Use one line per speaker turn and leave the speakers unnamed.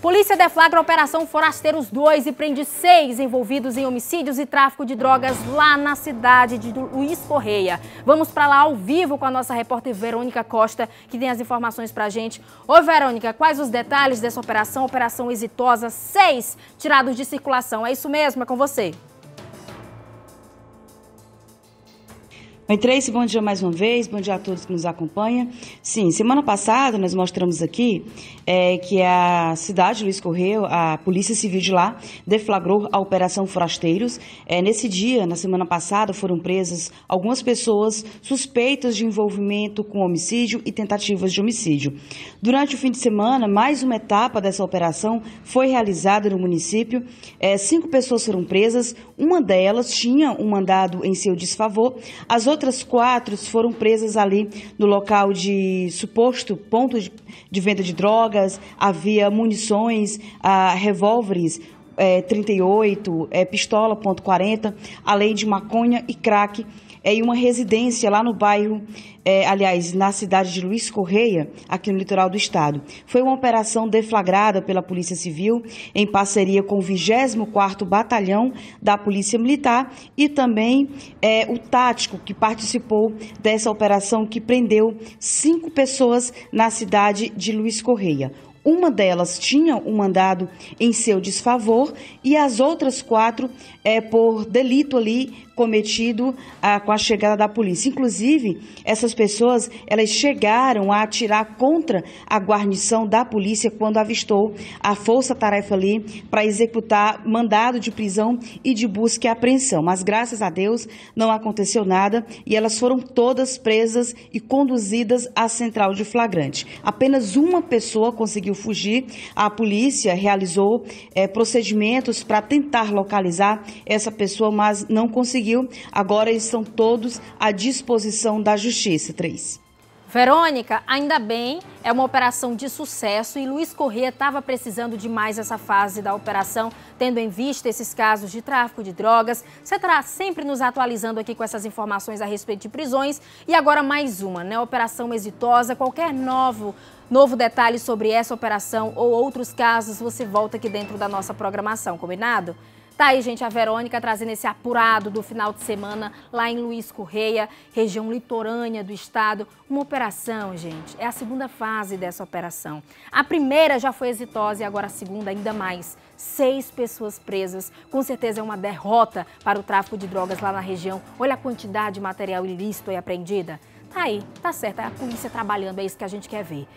Polícia deflagra a Operação Forasteiros 2 e prende seis envolvidos em homicídios e tráfico de drogas lá na cidade de Luiz Correia. Vamos para lá ao vivo com a nossa repórter Verônica Costa, que tem as informações para a gente. Ô Verônica, quais os detalhes dessa operação? Operação exitosa, seis tirados de circulação. É isso mesmo, é com você.
Oi, Tracy, bom dia mais uma vez, bom dia a todos que nos acompanham. Sim, semana passada nós mostramos aqui é, que a cidade Luiz Correio, a Polícia Civil de lá, deflagrou a Operação Forasteiros. É, nesse dia, na semana passada, foram presas algumas pessoas suspeitas de envolvimento com homicídio e tentativas de homicídio. Durante o fim de semana, mais uma etapa dessa operação foi realizada no município. É, cinco pessoas foram presas, uma delas tinha um mandado em seu desfavor, as outras outras quatro foram presas ali no local de suposto ponto de, venda de drogas. Havia munições, ah, revólveres, é, 38, é, pistola .40, além de maconha e crack, é, em uma residência lá no bairro é, aliás, na cidade de Luiz Correia, aqui no litoral do estado. Foi uma operação deflagrada pela Polícia Civil em parceria com o 24º Batalhão da Polícia Militar e também é, o tático que participou dessa operação que prendeu cinco pessoas na cidade de Luiz Correia. Uma delas tinha um mandado em seu desfavor e as outras quatro é por delito ali cometido ah, com a chegada da polícia. Inclusive, essas essas pessoas, elas chegaram a atirar contra a guarnição da polícia quando avistou a Força Tarefa ali para executar mandado de prisão e de busca e apreensão. Mas graças a Deus não aconteceu nada e elas foram todas presas e conduzidas à central de flagrante. Apenas uma pessoa conseguiu fugir. A polícia realizou é, procedimentos para tentar localizar essa pessoa, mas não conseguiu. Agora eles estão todos à disposição da justiça. 3.
Verônica, ainda bem, é uma operação de sucesso e Luiz Corrêa estava precisando de mais essa fase da operação, tendo em vista esses casos de tráfico de drogas. Você estará sempre nos atualizando aqui com essas informações a respeito de prisões. E agora mais uma, né? Operação exitosa. Qualquer novo, novo detalhe sobre essa operação ou outros casos, você volta aqui dentro da nossa programação, combinado? Tá aí, gente, a Verônica trazendo esse apurado do final de semana lá em Luiz Correia, região litorânea do estado. Uma operação, gente, é a segunda fase dessa operação. A primeira já foi exitosa e agora a segunda ainda mais. Seis pessoas presas, com certeza é uma derrota para o tráfico de drogas lá na região. Olha a quantidade de material ilícito e apreendida. Tá aí, tá certo, é a polícia trabalhando, é isso que a gente quer ver.